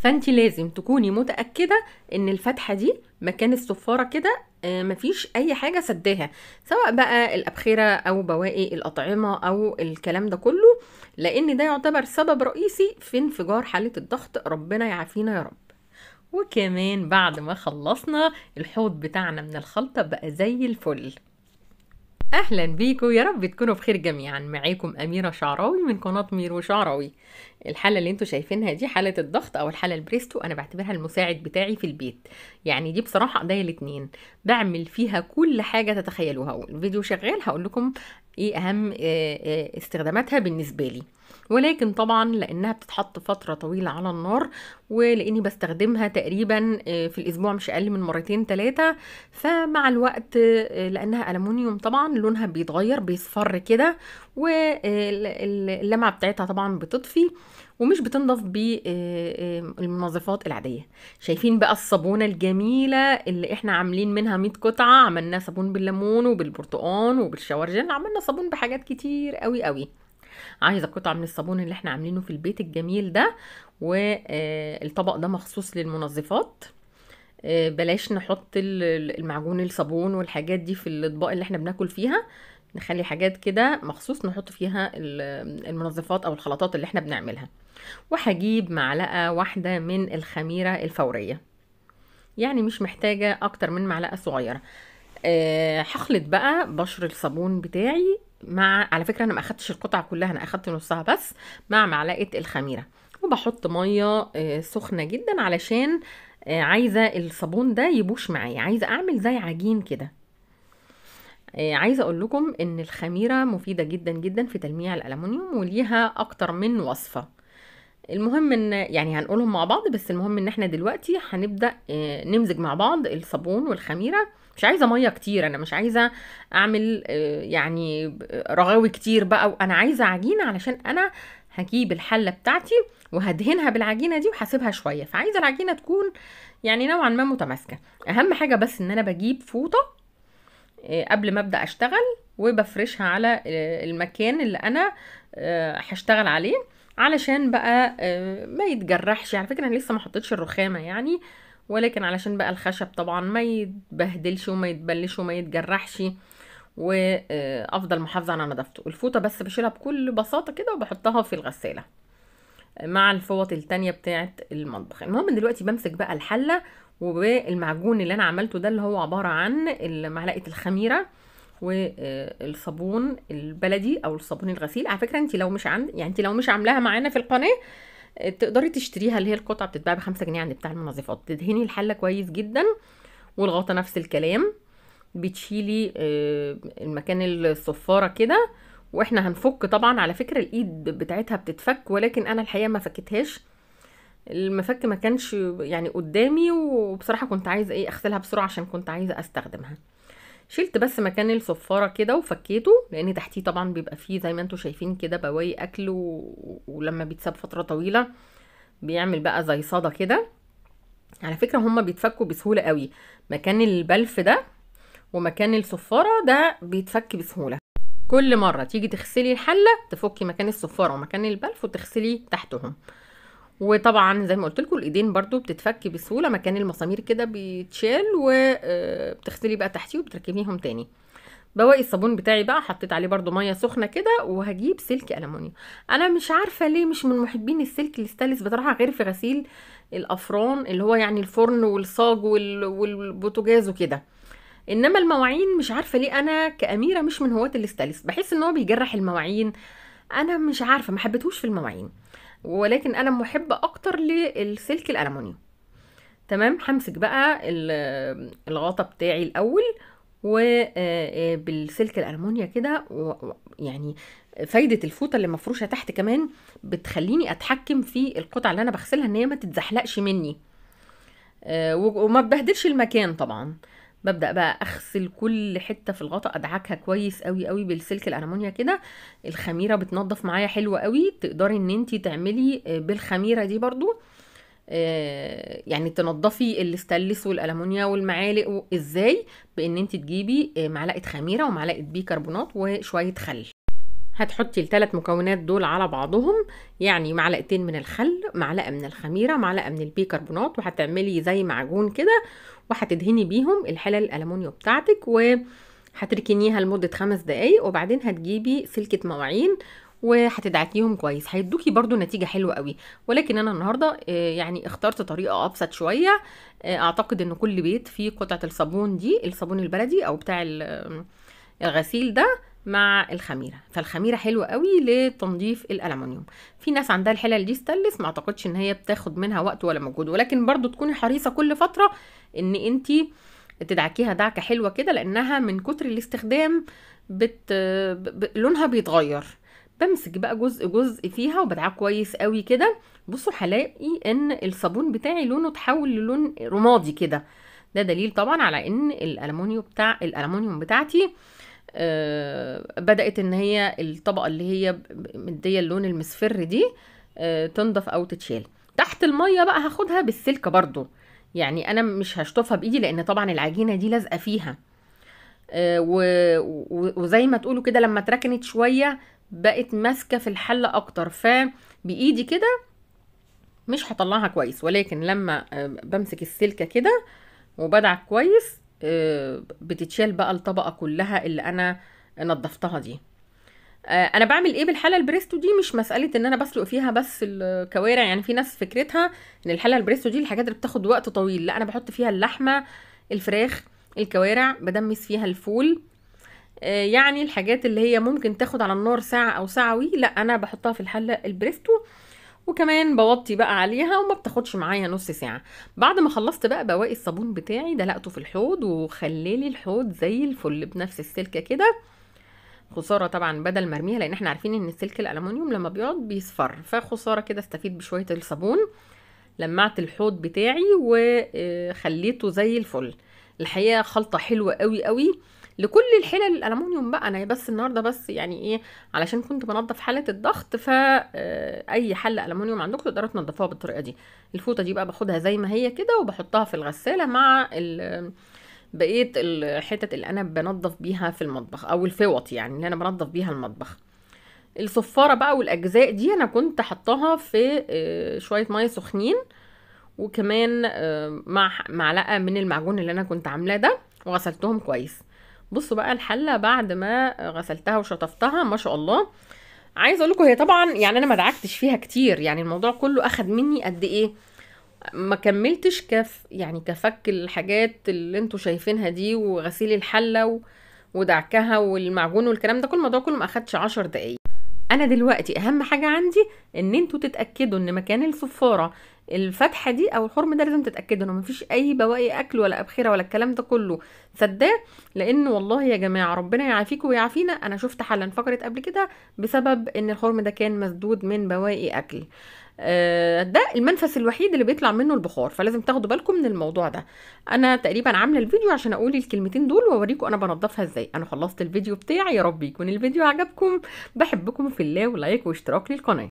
فانت لازم تكوني متاكده ان الفتحه دي مكان الصفاره كده آه، مفيش اي حاجه سداها سواء بقى الابخره او بواقي الاطعمه او الكلام ده كله لان ده يعتبر سبب رئيسي في انفجار حاله الضغط ربنا يعافينا يا رب وكمان بعد ما خلصنا الحوض بتاعنا من الخلطه بقى زي الفل اهلا بيكم يا رب تكونوا بخير جميعا معاكم اميره شعراوي من قناه ميرو شعراوي الحاله اللي انتوا شايفينها دي حاله الضغط او الحاله البريستو انا بعتبرها المساعد بتاعي في البيت يعني دي بصراحه قضايا الاتنين بعمل فيها كل حاجه تتخيلوها والفيديو شغال هقول لكم ايه اهم آه، آه، استخداماتها بالنسبه لي ولكن طبعا لانها بتتحط فتره طويله على النار ولاني بستخدمها تقريبا آه، في الاسبوع مش اقل من مرتين ثلاثه فمع الوقت آه، لانها الومنيوم طبعا لونها بيتغير بيصفر كده واللمعه آه، بتاعتها طبعا بتطفي ومش بتنضف بالمنظفات العاديه شايفين بقى الصابونه الجميله اللي احنا عاملين منها 100 قطعه عملنا صابون بالليمون وبالبرتقان وبالشاورجن عملنا صابون بحاجات كتير قوي قوي عايزه قطعه من الصابون اللي احنا عاملينه في البيت الجميل ده والطبق آه، ده مخصوص للمنظفات آه، بلاش نحط المعجون الصابون والحاجات دي في الاطباق اللي احنا بناكل فيها نخلي حاجات كده مخصوص نحط فيها المنظفات او الخلطات اللي احنا بنعملها وهجيب معلقه واحده من الخميره الفوريه يعني مش محتاجه اكتر من معلقه صغيره آه، هخلط أه بقى بشر الصابون بتاعي مع على فكره انا ما اخدتش القطعه كلها انا اخدت نصها بس مع معلقه الخميره وبحط ميه آه، سخنه جدا علشان آه، عايزه الصابون ده يبوش معايا عايزه اعمل زي عجين كده آه، عايزه اقول لكم ان الخميره مفيده جدا جدا في تلميع الالومنيوم وليها اكتر من وصفه المهم ان يعني هنقولهم مع بعض بس المهم ان احنا دلوقتي هنبدا نمزج مع بعض الصابون والخميره مش عايزه ميه كتير انا مش عايزه اعمل آه، يعني آه، رغاوي كتير بقى وانا عايزه عجينه علشان انا هجيب الحله بتاعتي وهدهنها بالعجينه دي وهسيبها شويه فعايزه العجينه تكون يعني نوعا ما متماسكه اهم حاجه بس ان انا بجيب فوطه آه، قبل ما ابدا اشتغل وبفرشها على المكان اللي انا هشتغل عليه علشان بقى ما يتجرحش على فكره انا لسه ما حطيتش الرخامه يعني ولكن علشان بقى الخشب طبعا ما يتبهدلش وما يتبلش وما يتجرحش وافضل محافظه على نظافته الفوطه بس بشيلها بكل بساطه كده وبحطها في الغساله مع الفوط التانية بتاعه المطبخ المهم دلوقتي بمسك بقى الحله والمعجون اللي انا عملته ده اللي هو عباره عن معلقه الخميره والصابون البلدي او الصابون الغسيل على فكره انت لو مش عند يعني انت لو مش عاملاها معانا في القناه تقدري تشتريها اللي هي القطعه بتتباع بخمسة جنيه عند يعني بتاع المنظفات تدهني الحله كويس جدا والغطا نفس الكلام بتشيلي آه، المكان الصفاره كده واحنا هنفك طبعا على فكره الايد بتاعتها بتتفك ولكن انا الحقيقه ما فكتهاش المفك ما كانش يعني قدامي وبصراحه كنت عايزه ايه اغسلها بسرعه عشان كنت عايزه استخدمها شلت بس مكان الصفاره كده وفكيته لان تحتيه طبعا بيبقى فيه زي ما انتم شايفين كده بواقي اكل و... ولما بيتساب فتره طويله بيعمل بقى زي صدى كده على فكره هما بيتفكوا بسهوله قوي مكان البلف ده ومكان الصفاره ده بيتفك بسهوله كل مره تيجي تغسلي الحله تفكي مكان الصفاره ومكان البلف وتغسلي تحتهم وطبعا زي ما قلت لكم الايدين برضو بتتفك بسهوله مكان المسامير كده بيتشال وبتغسلي آه، بقى تحتيه وبتركبيهم تاني بواقي الصابون بتاعي بقى حطيت عليه برضو ميه سخنه كده وهجيب سلك المونيوم انا مش عارفه ليه مش من محبين السلك الستانلس بصراحه غير في غسيل الافران اللي هو يعني الفرن والصاج والبوتاجاز وكده انما المواعين مش عارفه ليه انا كاميره مش من هواه الستانلس بحس ان هو بيجرح المواعين انا مش عارفه ما حبيتهوش في المواعين ولكن انا محبه اكتر للسلك الالمونيوم تمام همسك بقى الغطا بتاعي الاول وبالسلك آه، آه، الالمونيا كده يعني فايده الفوطه اللي مفروشه تحت كمان بتخليني اتحكم في القطعه اللي انا بغسلها ان هي ما تتزحلقش مني آه، وما تبهدلش المكان طبعا ببدا بقى اغسل كل حته في الغطا ادعكها كويس قوي قوي بالسلك الالمونيا كده الخميره بتنضف معايا حلوه قوي تقدري ان انت تعملي آه، بالخميره دي برضو آه، يعني تنضفي الستانلس والالومنيا والمعالق ازاي بان انت تجيبي آه، معلقه خميره ومعلقه بيكربونات وشويه خل هتحطي الثلاث مكونات دول على بعضهم يعني معلقتين من الخل معلقه من الخميره معلقه من البيكربونات وهتعملي زي معجون كده وهتدهني بيهم الحلل الالومنيوم بتاعتك وهتركنيها لمده خمس دقايق وبعدين هتجيبي سلكه مواعين وهتدعكيهم كويس هيدوكي برضو نتيجه حلوه قوي ولكن انا النهارده آه، يعني اخترت طريقه ابسط شويه آه، اعتقد ان كل بيت فيه قطعه الصابون دي الصابون البلدي او بتاع الغسيل ده مع الخميره فالخميره حلوه قوي لتنظيف الالومنيوم في ناس عندها الحلل دي ستانلس ما اعتقدش ان هي بتاخد منها وقت ولا مجهود ولكن برضو تكوني حريصه كل فتره ان انت تدعكيها دعكه حلوه كده لانها من كتر الاستخدام بت... ب... لونها بيتغير بمسك بقى جزء جزء فيها وبدعك كويس قوي كده بصوا هلاقي ان الصابون بتاعي لونه اتحول للون رمادي كده ده دليل طبعا على ان الالومنيوم بتاع الالومنيوم بتاعتي آه آه، بدات ان هي الطبقه اللي هي مديه اللون المصفر دي آه، تنضف او تتشال تحت الميه بقى هاخدها بالسلكه برضو يعني انا مش هشطفها بايدي لان طبعا العجينه دي لازقه فيها آه، وزي ما تقولوا كده لما اتركنت شويه بقت ماسكه في الحله اكتر فبايدي كده مش هطلعها كويس ولكن لما بمسك السلكه كده وبدعك كويس آه، بتتشال بقى الطبقه كلها اللي انا نظفتها دي آه، انا بعمل ايه بالحله البريستو دي مش مساله ان انا بسلق فيها بس الكوارع يعني في ناس فكرتها ان الحله البريستو دي الحاجات اللي بتاخد وقت طويل لا انا بحط فيها اللحمه الفراخ الكوارع بدمس فيها الفول آه، يعني الحاجات اللي هي ممكن تاخد على النار ساعه او ساعه وي لا انا بحطها في الحله البريستو وكمان بوطي بقى عليها وما بتاخدش معايا نص ساعه بعد ما خلصت بقى بواقي الصابون بتاعي دلقته في الحوض وخليلي الحوض زي الفل بنفس السلكه كده خساره طبعا بدل ما ارميها لان احنا عارفين ان السلك الالومنيوم لما بيقعد بيصفر فخساره كده استفيد بشويه الصابون لمعت الحوض بتاعي وخليته زي الفل الحقيقه خلطه حلوه قوي قوي لكل الحلل الالومنيوم بقى انا بس النهارده بس يعني ايه علشان كنت بنضف حاله الضغط فا آه، اي حله الومنيوم عندكم تقدروا تنضفوها بالطريقه دي الفوطه دي بقى باخدها زي ما هي كده وبحطها في الغساله مع ال بقيه الحتت اللي انا بنضف بيها في المطبخ او الفوط يعني اللي انا بنضف بيها المطبخ الصفاره بقى والاجزاء دي انا كنت حطاها في آه، شويه ميه سخنين وكمان آه، مع معلقه من المعجون اللي انا كنت عاملاه ده وغسلتهم كويس بصوا بقى الحله بعد ما غسلتها وشطفتها ما شاء الله عايزه اقول لكم هي طبعا يعني انا ما دعكتش فيها كتير يعني الموضوع كله اخد مني قد ايه ما كملتش كف يعني كفك الحاجات اللي انتوا شايفينها دي وغسيل الحله و... ودعكها والمعجون والكلام ده كل الموضوع كله ما اخدش عشر دقايق انا دلوقتي اهم حاجه عندي ان انتوا تتاكدوا ان مكان الصفاره الفتحه دي او الخرم ده لازم تتاكدوا انه مفيش اي بواقي اكل ولا ابخره ولا الكلام ده كله سداه لان والله يا جماعه ربنا يعافيكم ويعافينا انا شفت حالا انفجرت قبل كده بسبب ان الخرم ده كان مسدود من بواقي اكل آه، ده المنفس الوحيد اللي بيطلع منه البخار فلازم تاخدوا بالكم من الموضوع ده انا تقريبا عامله الفيديو عشان اقول الكلمتين دول واوريكم انا بنضفها ازاي انا خلصت الفيديو بتاعي يا رب يكون الفيديو عجبكم بحبكم في الله ولايك واشتراك للقناه